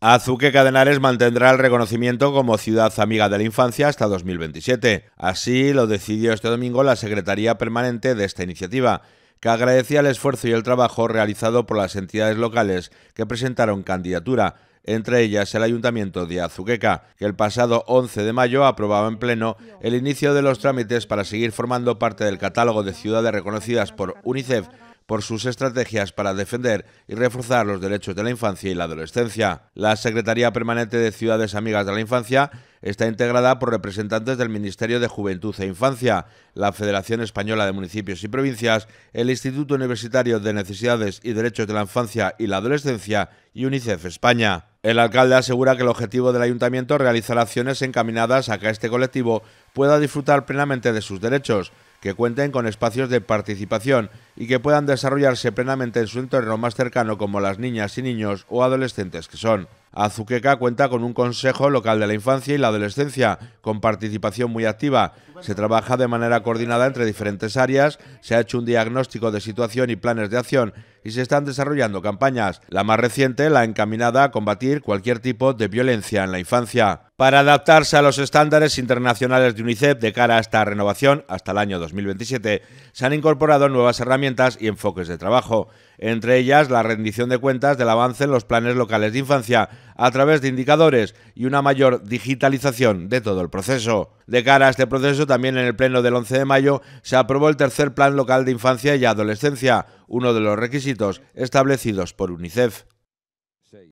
Azuque Cadenares mantendrá el reconocimiento como ciudad amiga de la infancia hasta 2027. Así lo decidió este domingo la Secretaría Permanente de esta iniciativa, que agradecía el esfuerzo y el trabajo realizado por las entidades locales que presentaron candidatura, entre ellas el Ayuntamiento de Azuqueca, que el pasado 11 de mayo aprobaba en pleno el inicio de los trámites para seguir formando parte del catálogo de ciudades reconocidas por UNICEF por sus estrategias para defender y reforzar los derechos de la infancia y la adolescencia. La Secretaría Permanente de Ciudades Amigas de la Infancia está integrada por representantes del Ministerio de Juventud e Infancia, la Federación Española de Municipios y Provincias, el Instituto Universitario de Necesidades y Derechos de la Infancia y la Adolescencia y UNICEF España. El alcalde asegura que el objetivo del ayuntamiento es realizar acciones encaminadas a que este colectivo pueda disfrutar plenamente de sus derechos, que cuenten con espacios de participación y que puedan desarrollarse plenamente en su entorno más cercano como las niñas y niños o adolescentes que son. Azuqueca cuenta con un Consejo Local de la Infancia y la Adolescencia, con participación muy activa. Se trabaja de manera coordinada entre diferentes áreas, se ha hecho un diagnóstico de situación y planes de acción y se están desarrollando campañas, la más reciente la encaminada a combatir cualquier tipo de violencia en la infancia. Para adaptarse a los estándares internacionales de UNICEF de cara a esta renovación hasta el año 2027, se han incorporado nuevas herramientas y enfoques de trabajo, entre ellas la rendición de cuentas del avance en los planes locales de infancia, a través de indicadores y una mayor digitalización de todo el proceso. De cara a este proceso, también en el Pleno del 11 de mayo se aprobó el tercer Plan Local de Infancia y Adolescencia, uno de los requisitos establecidos por UNICEF.